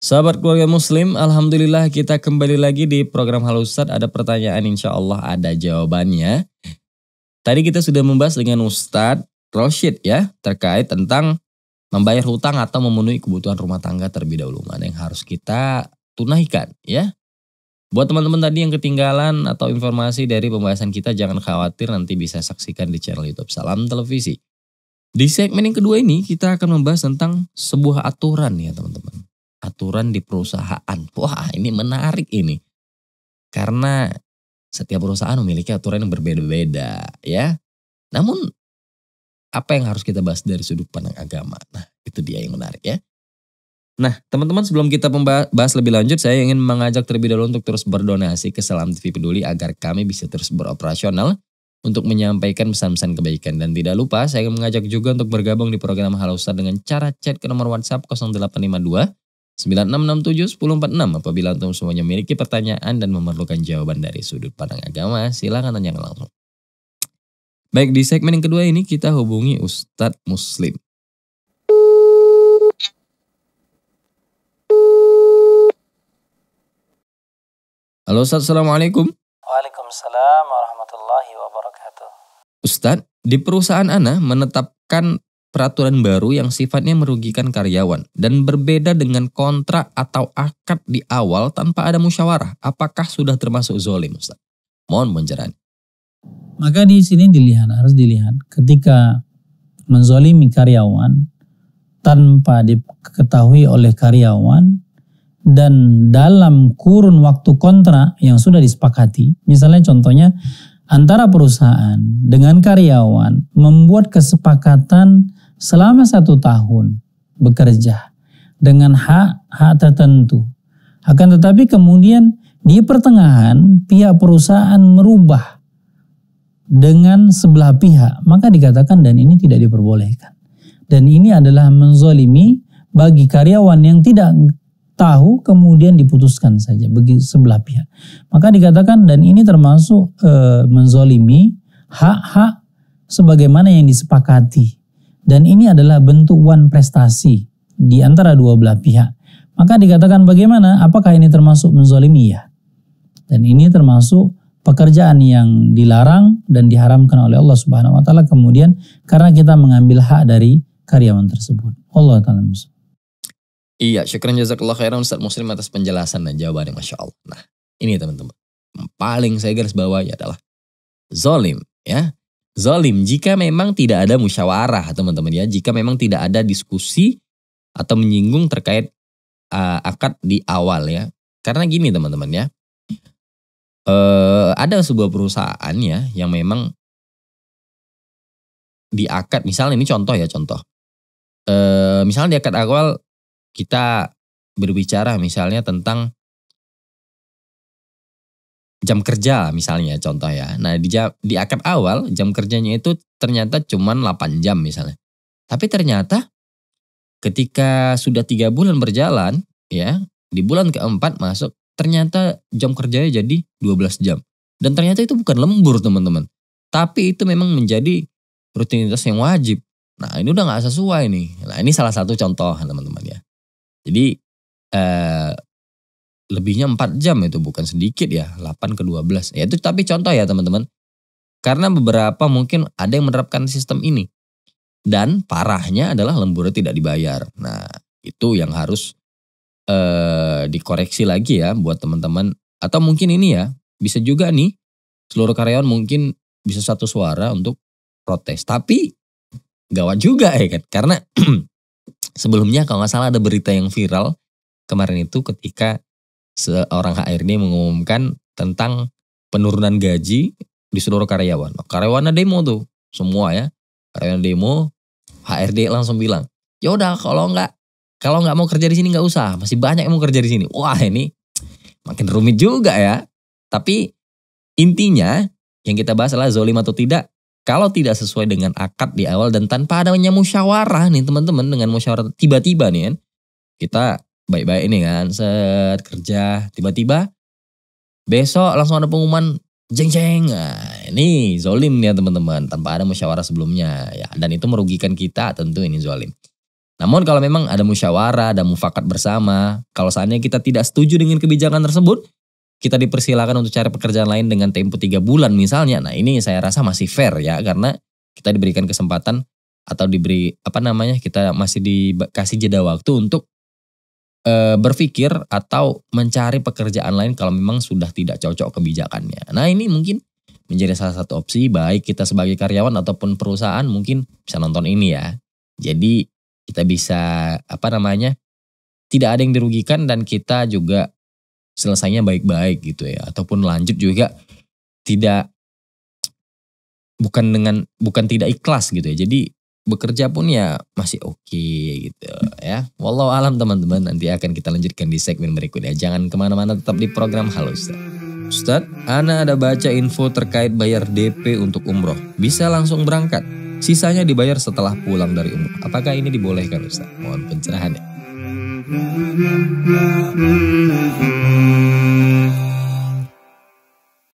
Sahabat keluarga muslim, Alhamdulillah kita kembali lagi di program Ustadz. Ada pertanyaan insya Allah ada jawabannya. Tadi kita sudah membahas dengan Ustadz Roshid ya, terkait tentang membayar hutang atau memenuhi kebutuhan rumah tangga terlebih dahulu. Mana yang harus kita tunaikan ya. Buat teman-teman tadi yang ketinggalan atau informasi dari pembahasan kita jangan khawatir nanti bisa saksikan di channel YouTube Salam Televisi. Di segmen yang kedua ini kita akan membahas tentang sebuah aturan ya teman-teman. Aturan di perusahaan. Wah ini menarik ini. Karena setiap perusahaan memiliki aturan yang berbeda-beda ya. Namun apa yang harus kita bahas dari sudut pandang agama? Nah itu dia yang menarik ya. Nah, teman-teman sebelum kita membahas lebih lanjut, saya ingin mengajak terlebih dahulu untuk terus berdonasi ke Salam TV Peduli agar kami bisa terus beroperasional untuk menyampaikan pesan-pesan kebaikan. Dan tidak lupa, saya ingin mengajak juga untuk bergabung di program Halo Ustaz dengan cara chat ke nomor WhatsApp 0852 9667 1046. Apabila antum semuanya memiliki pertanyaan dan memerlukan jawaban dari sudut pandang agama, silakan tanya langsung. Baik, di segmen yang kedua ini kita hubungi Ustadz Muslim. Halo Ustaz, Assalamualaikum. Waalaikumsalam warahmatullahi wabarakatuh. Ustaz, di perusahaan Ana menetapkan peraturan baru yang sifatnya merugikan karyawan dan berbeda dengan kontrak atau akad di awal tanpa ada musyawarah. Apakah sudah termasuk zolim Ustaz? Mohon penjelasan. Maka di sini dilihat, harus dilihat ketika menzolimi karyawan tanpa diketahui oleh karyawan dan dalam kurun waktu kontrak yang sudah disepakati, misalnya contohnya antara perusahaan dengan karyawan membuat kesepakatan selama satu tahun bekerja dengan hak-hak tertentu. Akan tetapi kemudian di pertengahan pihak perusahaan merubah dengan sebelah pihak, maka dikatakan dan ini tidak diperbolehkan. Dan ini adalah menzolimi bagi karyawan yang tidak tahu kemudian diputuskan saja bagi sebelah pihak. Maka dikatakan dan ini termasuk e, menzolimi hak-hak sebagaimana yang disepakati. Dan ini adalah bentuk bentukan prestasi di antara dua belah pihak. Maka dikatakan bagaimana? Apakah ini termasuk menzolimi ya? Dan ini termasuk pekerjaan yang dilarang dan diharamkan oleh Allah Subhanahu wa taala kemudian karena kita mengambil hak dari karyawan tersebut. Allah taala Iya, syukran jazakallah khairan Ustaz Muslim atas penjelasan dan jawabannya Masya Allah. Nah, ini teman-teman. paling saya garis bawah ya adalah zolim. Ya. Zolim jika memang tidak ada musyawarah teman-teman ya. Jika memang tidak ada diskusi atau menyinggung terkait uh, akad di awal ya. Karena gini teman-teman ya. Uh, ada sebuah perusahaan ya yang memang di akad misalnya ini contoh ya contoh. Uh, misalnya di akad awal kita berbicara misalnya tentang jam kerja misalnya contoh ya. Nah di, jam, di akad awal jam kerjanya itu ternyata cuma 8 jam misalnya. Tapi ternyata ketika sudah tiga bulan berjalan ya di bulan keempat masuk ternyata jam kerjanya jadi 12 jam. Dan ternyata itu bukan lembur teman-teman. Tapi itu memang menjadi rutinitas yang wajib. Nah ini udah gak sesuai nih. Nah ini salah satu contoh teman-teman ya. Jadi uh, lebihnya 4 jam itu bukan sedikit ya, 8 ke 12. Ya itu tapi contoh ya teman-teman. Karena beberapa mungkin ada yang menerapkan sistem ini. Dan parahnya adalah lemburnya tidak dibayar. Nah itu yang harus uh, dikoreksi lagi ya buat teman-teman. Atau mungkin ini ya, bisa juga nih seluruh karyawan mungkin bisa satu suara untuk protes. Tapi gawat juga ya kan. Karena Sebelumnya kalau nggak salah ada berita yang viral kemarin itu ketika seorang HRD mengumumkan tentang penurunan gaji di seluruh karyawan. Karyawannya demo tuh semua ya. Karyawan demo, HRD langsung bilang, ya udah kalau nggak kalau nggak mau kerja di sini nggak usah. Masih banyak yang mau kerja di sini. Wah ini makin rumit juga ya. Tapi intinya yang kita bahas adalah zolim atau tidak kalau tidak sesuai dengan akad di awal dan tanpa adanya musyawarah nih teman-teman dengan musyawarah tiba-tiba nih kan kita baik-baik ini kan set kerja tiba-tiba besok langsung ada pengumuman jeng jeng nah, ini zolim nih teman-teman tanpa ada musyawarah sebelumnya ya dan itu merugikan kita tentu ini zolim. Namun kalau memang ada musyawarah, ada mufakat bersama, kalau seandainya kita tidak setuju dengan kebijakan tersebut, kita dipersilakan untuk cari pekerjaan lain dengan tempo tiga bulan misalnya. Nah ini saya rasa masih fair ya karena kita diberikan kesempatan atau diberi apa namanya kita masih dikasih jeda waktu untuk e, berpikir atau mencari pekerjaan lain kalau memang sudah tidak cocok kebijakannya. Nah ini mungkin menjadi salah satu opsi baik kita sebagai karyawan ataupun perusahaan mungkin bisa nonton ini ya. Jadi kita bisa apa namanya tidak ada yang dirugikan dan kita juga selesainya baik-baik gitu ya ataupun lanjut juga tidak bukan dengan bukan tidak ikhlas gitu ya. Jadi bekerja pun ya masih oke okay, gitu ya. Walau alam teman-teman nanti akan kita lanjutkan di segmen berikutnya. Jangan kemana-mana tetap di program Halo Ustaz. Ustaz, Ana ada baca info terkait bayar DP untuk umroh. Bisa langsung berangkat. Sisanya dibayar setelah pulang dari umroh. Apakah ini dibolehkan Ustaz? Mohon pencerahan ya. Mm-hmm.